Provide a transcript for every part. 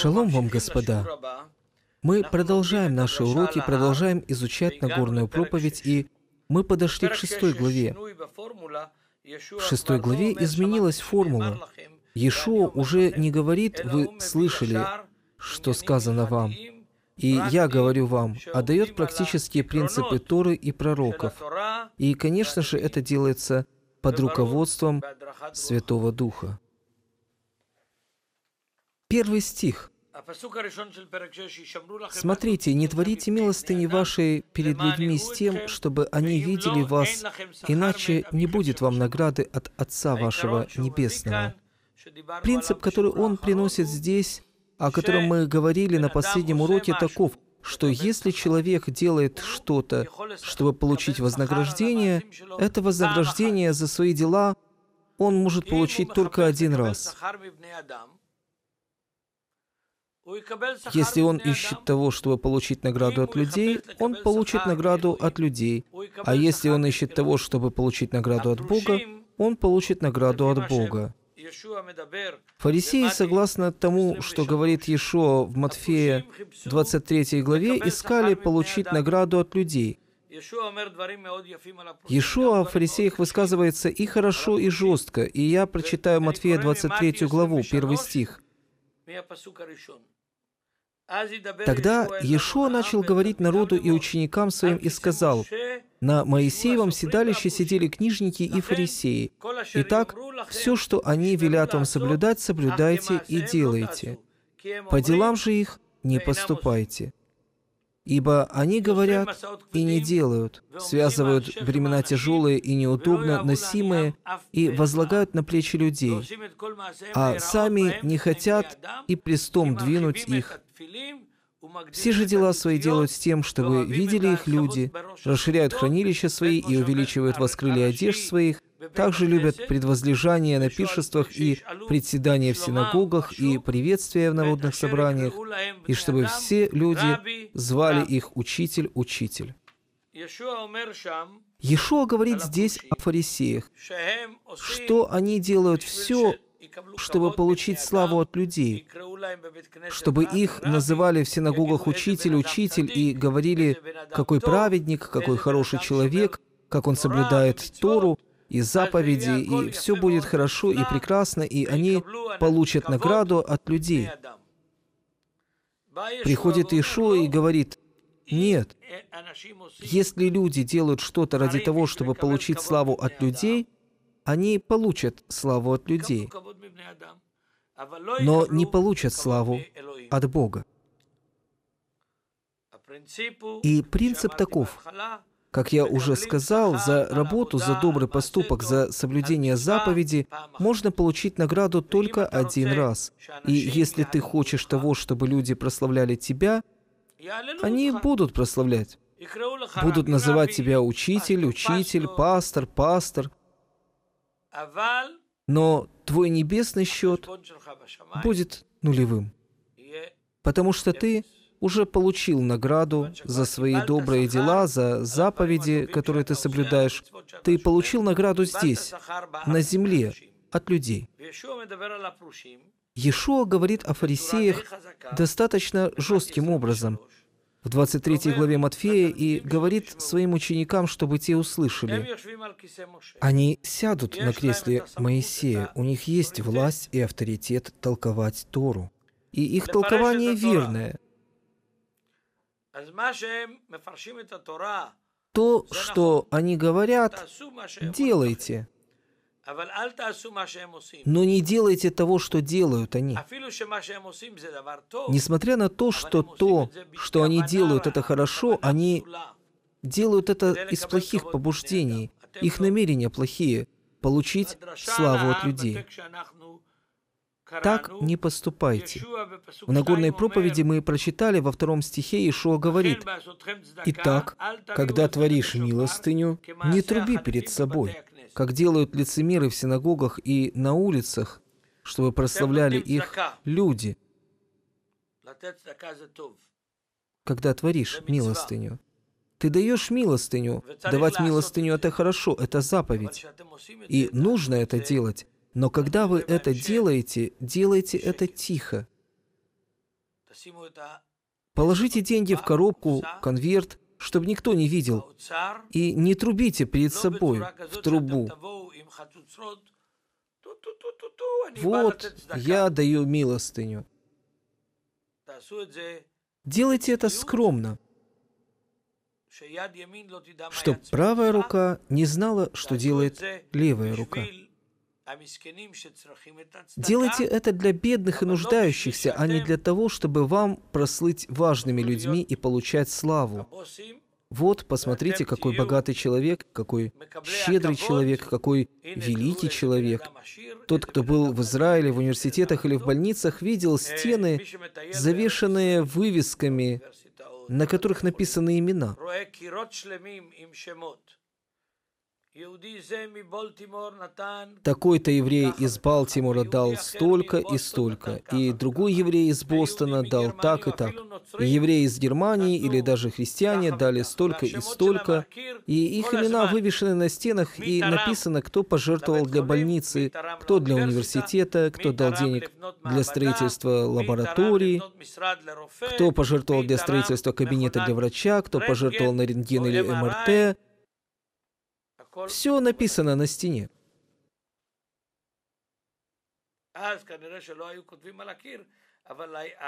Шалом вам, господа. Мы продолжаем наши уроки, продолжаем изучать Нагорную проповедь, и мы подошли к шестой главе. В шестой главе изменилась формула. Иешуа уже не говорит «Вы слышали, что сказано вам», и «Я говорю вам», а дает практические принципы Торы и пророков. И, конечно же, это делается под руководством Святого Духа. Первый стих. «Смотрите, не творите милостыни вашей перед людьми с тем, чтобы они видели вас, иначе не будет вам награды от Отца вашего Небесного». Принцип, который он приносит здесь, о котором мы говорили на последнем уроке, таков, что если человек делает что-то, чтобы получить вознаграждение, это вознаграждение за свои дела он может получить только один раз. Если он ищет того, чтобы получить награду от людей, он получит награду от людей. А если он ищет того, чтобы получить награду от Бога, он получит награду от Бога. Фарисеи, согласно тому, что говорит Иешуа в Матфея 23 главе, искали получить награду от людей. Иешуа о фарисеях высказывается и хорошо, и жестко, и я прочитаю Матфея 23 главу, первый стих. Тогда Иешуа начал говорить народу и ученикам своим и сказал, «На Моисеевом седалище сидели книжники и фарисеи. Итак, все, что они велят вам соблюдать, соблюдайте и делайте. По делам же их не поступайте». Ибо они говорят и не делают, связывают времена тяжелые и неудобно носимые и возлагают на плечи людей, а сами не хотят и престом двинуть их. Все же дела свои делают с тем, чтобы видели их люди, расширяют хранилища свои и увеличивают воскрылие одежд своих, также любят предвозлежание на пиршествах и председание в синагогах и приветствия в народных собраниях, и чтобы все люди звали их «учитель, учитель». Иешуа говорит здесь о фарисеях, что они делают все, чтобы получить славу от людей, чтобы их называли в синагогах «учитель, учитель» и говорили, какой праведник, какой хороший человек, как он соблюдает Тору, и заповеди, и все будет хорошо и прекрасно, и они получат награду от людей. Приходит Ишуа и говорит, нет, если люди делают что-то ради того, чтобы получить славу от людей, они получат славу от людей, но не получат славу от Бога. И принцип таков. Как я уже сказал, за работу, за добрый поступок, за соблюдение заповеди можно получить награду только один раз. И если ты хочешь того, чтобы люди прославляли тебя, они будут прославлять. Будут называть тебя учитель, учитель, пастор, пастор. Но твой небесный счет будет нулевым, потому что ты уже получил награду за свои добрые дела, за заповеди, которые ты соблюдаешь. Ты получил награду здесь, на земле, от людей. Иешуа говорит о фарисеях достаточно жестким образом в 23 главе Матфея и говорит своим ученикам, чтобы те услышали. Они сядут на кресле Моисея, у них есть власть и авторитет толковать Тору. И их толкование верное, то, что они говорят, делайте. Но не делайте того, что делают они. Несмотря на то, что то, что они делают, это хорошо, они делают это из плохих побуждений. Их намерения плохие – получить славу от людей. Так не поступайте. В Нагорной проповеди мы прочитали во втором стихе Ишуа говорит, «Итак, когда творишь милостыню, не труби перед собой, как делают лицемеры в синагогах и на улицах, чтобы прославляли их люди, когда творишь милостыню. Ты даешь милостыню. Давать милостыню – это хорошо, это заповедь. И нужно это делать. Но когда вы это делаете, делайте это тихо. Положите деньги в коробку, конверт, чтобы никто не видел. И не трубите перед собой в трубу. Вот, я даю милостыню. Делайте это скромно, чтобы правая рука не знала, что делает левая рука. Делайте это для бедных и нуждающихся, а не для того, чтобы вам прослыть важными людьми и получать славу. Вот, посмотрите, какой богатый человек, какой щедрый человек, какой великий человек. Тот, кто был в Израиле, в университетах или в больницах, видел стены, завешенные вывесками, на которых написаны имена. Такой-то еврей из Балтимора дал столько и столько, и другой еврей из Бостона дал так и так, и евреи из Германии или даже христиане дали столько и столько, и их имена вывешены на стенах, и написано, кто пожертвовал для больницы, кто для университета, кто дал денег для строительства лаборатории, кто пожертвовал для строительства кабинета для врача, кто пожертвовал на рентген или МРТ, все написано на стене.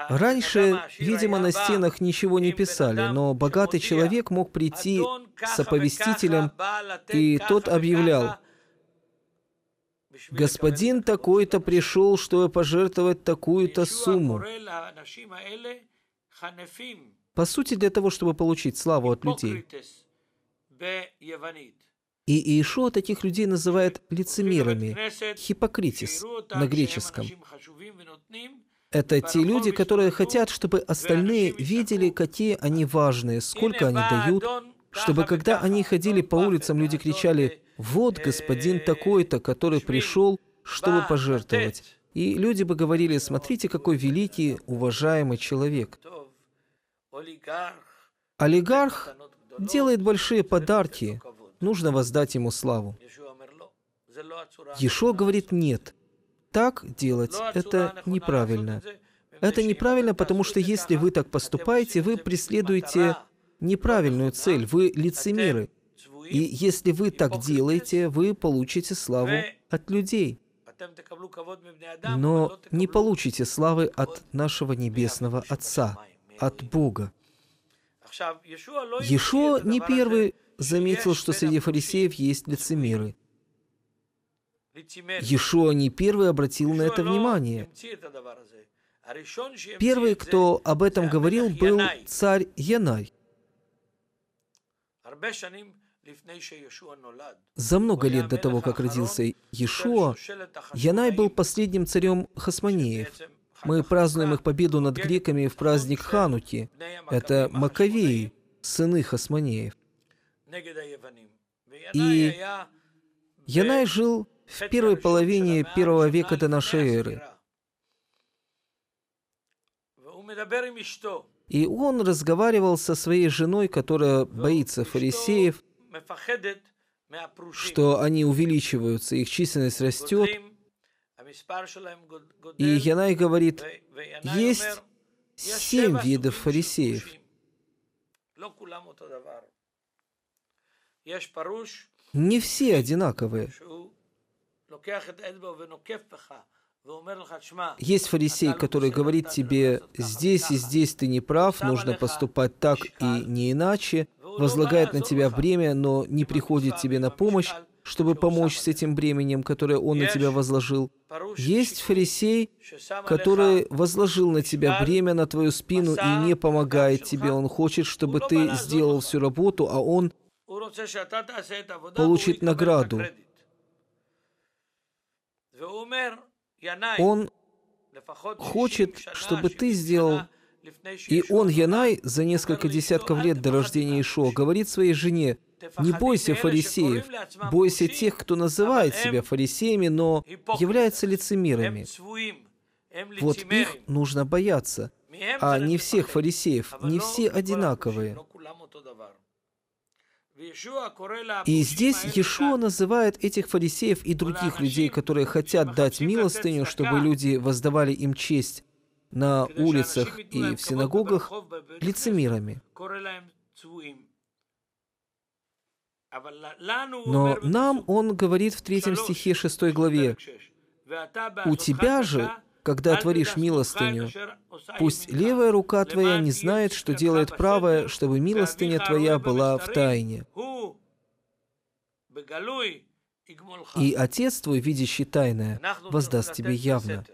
Раньше, видимо, на стенах ничего не писали, но богатый человек мог прийти с оповестителем, и тот объявлял, «Господин такой-то пришел, чтобы пожертвовать такую-то сумму». По сути, для того, чтобы получить славу от людей. И Иешуа таких людей называет лицемерами, хипокритис на греческом. Это те люди, которые хотят, чтобы остальные видели, какие они важные, сколько они дают, чтобы когда они ходили по улицам, люди кричали «Вот господин такой-то, который пришел, чтобы пожертвовать». И люди бы говорили «Смотрите, какой великий, уважаемый человек». Олигарх делает большие подарки, нужно воздать ему славу. Ешо говорит «нет». Так делать – это неправильно. Это неправильно, потому что если вы так поступаете, вы преследуете неправильную цель, вы лицемеры. И если вы так делаете, вы получите славу от людей. Но не получите славы от нашего Небесного Отца, от Бога. Ешо не первый заметил, что среди фарисеев есть лицемеры. Ешуа не первый обратил на это внимание. Первый, кто об этом говорил, был царь Янай. За много лет до того, как родился Иешуа, Янай был последним царем Хасманеев. Мы празднуем их победу над греками в праздник Хануки. Это Маковеи, сыны Хасманеев. И Янай жил в первой половине первого века до нашей эры. И он разговаривал со своей женой, которая боится фарисеев, что они увеличиваются, их численность растет. И Янай говорит, есть семь видов фарисеев. Не все одинаковые. Есть фарисей, который говорит тебе, здесь и здесь ты не прав, нужно поступать так и не иначе, возлагает на тебя бремя, но не приходит тебе на помощь, чтобы помочь с этим бременем, которое он на тебя возложил. Есть фарисей, который возложил на тебя бремя на твою спину и не помогает тебе. Он хочет, чтобы ты сделал всю работу, а он получит награду. Он хочет, чтобы ты сделал... И он, Янай, за несколько десятков лет до рождения Ишо, говорит своей жене, «Не бойся фарисеев, бойся тех, кто называет себя фарисеями, но являются лицемерами. Вот их нужно бояться, а не всех фарисеев, не все одинаковые». И здесь Иешуа называет этих фарисеев и других людей, которые хотят дать милостыню, чтобы люди воздавали им честь на улицах и в синагогах, лицемерами. Но нам он говорит в третьем стихе шестой главе, «У тебя же когда творишь милостыню. Пусть левая рука твоя не знает, что делает правая, чтобы милостыня твоя была в тайне. И Отец твой, видящий тайное, воздаст тебе явно.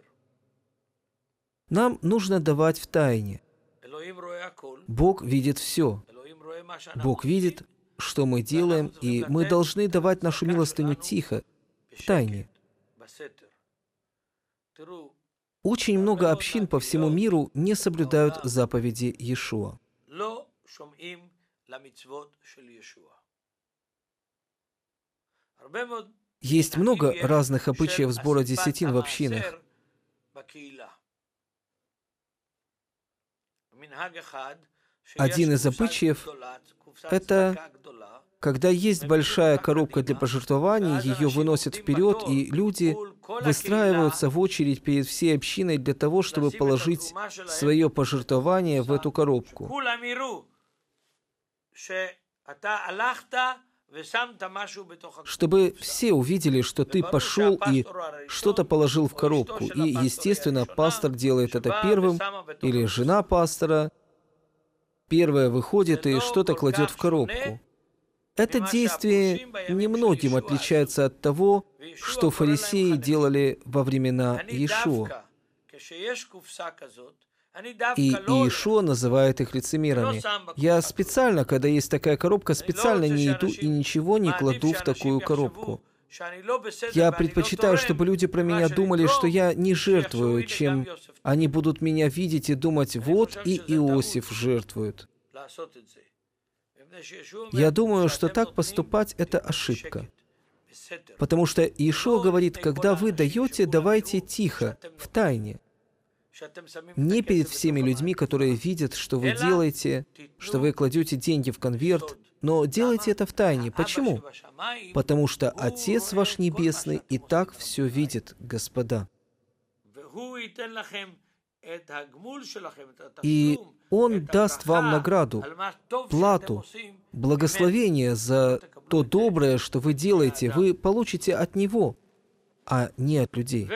Нам нужно давать в тайне. Бог видит все. Бог видит, что мы делаем, и мы должны давать нашу милостыню тихо, в тайне. Очень много общин по всему миру не соблюдают заповеди Иешуа. Есть много разных обычаев сбора десятин в общинах. Один из обычаев – это когда есть большая коробка для пожертвований, ее выносят вперед, и люди выстраиваются в очередь перед всей общиной для того, чтобы положить свое пожертвование в эту коробку. Чтобы все увидели, что ты пошел и что-то положил в коробку. И, естественно, пастор делает это первым, или жена пастора, первая выходит и что-то кладет в коробку. Это действие немногим отличается от того, что фарисеи делали во времена Иешуа. И Иешуа называет их лицемерами. Я специально, когда есть такая коробка, специально не иду и ничего не кладу в такую коробку. Я предпочитаю, чтобы люди про меня думали, что я не жертвую, чем они будут меня видеть и думать, вот и Иосиф жертвует. Я думаю, что так поступать — это ошибка. Потому что Иешуа говорит, когда вы даете, давайте тихо, в тайне. Не перед всеми людьми, которые видят, что вы делаете, что вы кладете деньги в конверт, но делайте это в тайне. Почему? Потому что Отец ваш Небесный и так все видит, господа. И Он даст вам награду, плату, благословение за то доброе, что вы делаете, вы получите от Него, а не от людей.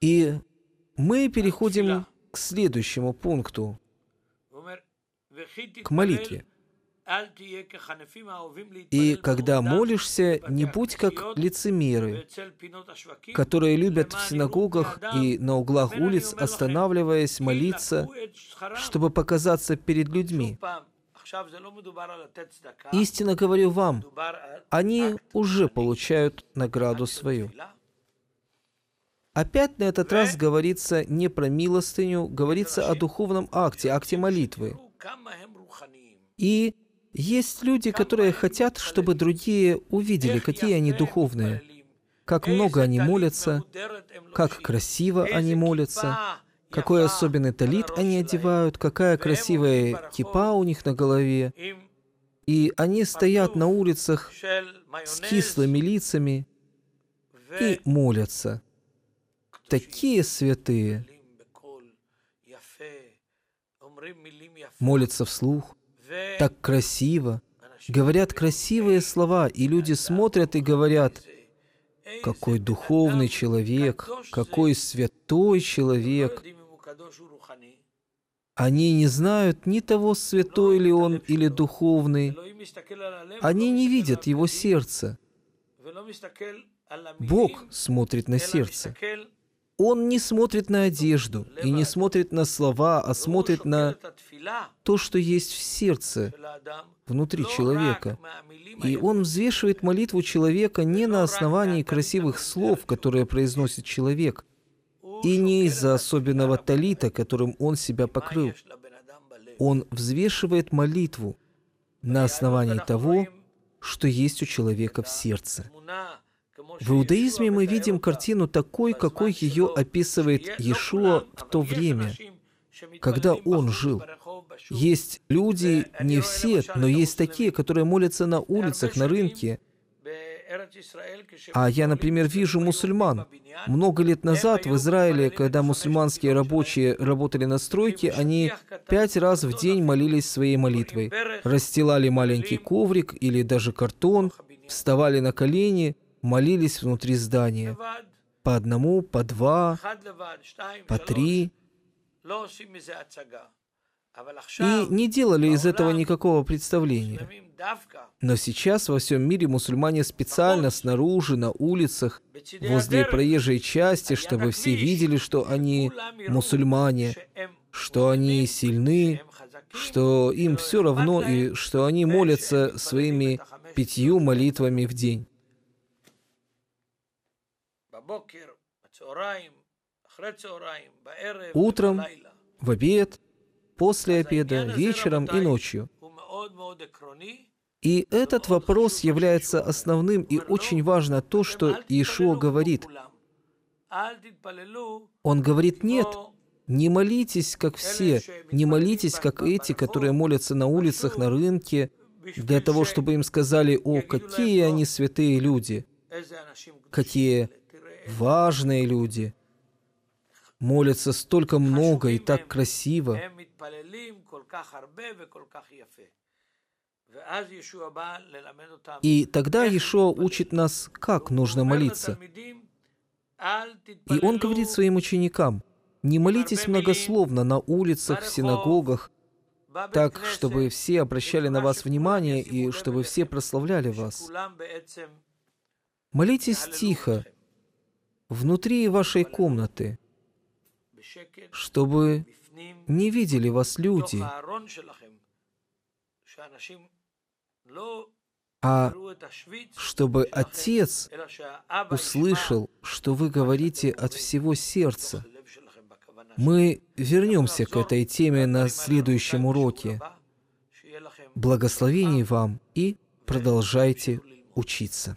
И мы переходим к следующему пункту, к молитве. И когда молишься, не будь как лицемеры, которые любят в синагогах и на углах улиц, останавливаясь, молиться, чтобы показаться перед людьми. Истинно говорю вам, они уже получают награду свою. Опять на этот раз говорится не про милостыню, говорится о духовном акте, акте молитвы. И есть люди, которые хотят, чтобы другие увидели, какие они духовные, как много они молятся, как красиво они молятся, какой особенный талит они одевают, какая красивая кипа у них на голове. И они стоят на улицах с кислыми лицами и молятся. Такие святые молятся вслух, так красиво, говорят красивые слова, и люди смотрят и говорят, какой духовный человек, какой святой человек. Они не знают ни того, святой ли он или духовный. Они не видят его сердца. Бог смотрит на сердце он не смотрит на одежду и не смотрит на слова, а смотрит на то, что есть в сердце, внутри человека. И он взвешивает молитву человека не на основании красивых слов, которые произносит человек, и не из-за особенного талита, которым он себя покрыл. Он взвешивает молитву на основании того, что есть у человека в сердце. В иудаизме мы видим картину такой, какой ее описывает Иешуа в то время, когда он жил. Есть люди, не все, но есть такие, которые молятся на улицах, на рынке. А я, например, вижу мусульман. Много лет назад в Израиле, когда мусульманские рабочие работали на стройке, они пять раз в день молились своей молитвой. Расстилали маленький коврик или даже картон, вставали на колени – молились внутри здания. По одному, по два, по три. И не делали из этого никакого представления. Но сейчас во всем мире мусульмане специально снаружи, на улицах, возле проезжей части, чтобы все видели, что они мусульмане, что они сильны, что им все равно и что они молятся своими пятью молитвами в день. Утром, в обед, после обеда, вечером и ночью. И этот вопрос является основным и очень важно то, что Иешуа говорит. Он говорит, нет, не молитесь, как все, не молитесь, как эти, которые молятся на улицах, на рынке, для того, чтобы им сказали, о, какие они святые люди, какие важные люди молятся столько много и так красиво. И тогда Ешо учит нас, как нужно молиться. И он говорит своим ученикам, не молитесь многословно на улицах, в синагогах, так, чтобы все обращали на вас внимание и чтобы все прославляли вас. Молитесь тихо, внутри вашей комнаты, чтобы не видели вас люди, а чтобы Отец услышал, что вы говорите от всего сердца. Мы вернемся к этой теме на следующем уроке. Благословений вам и продолжайте учиться.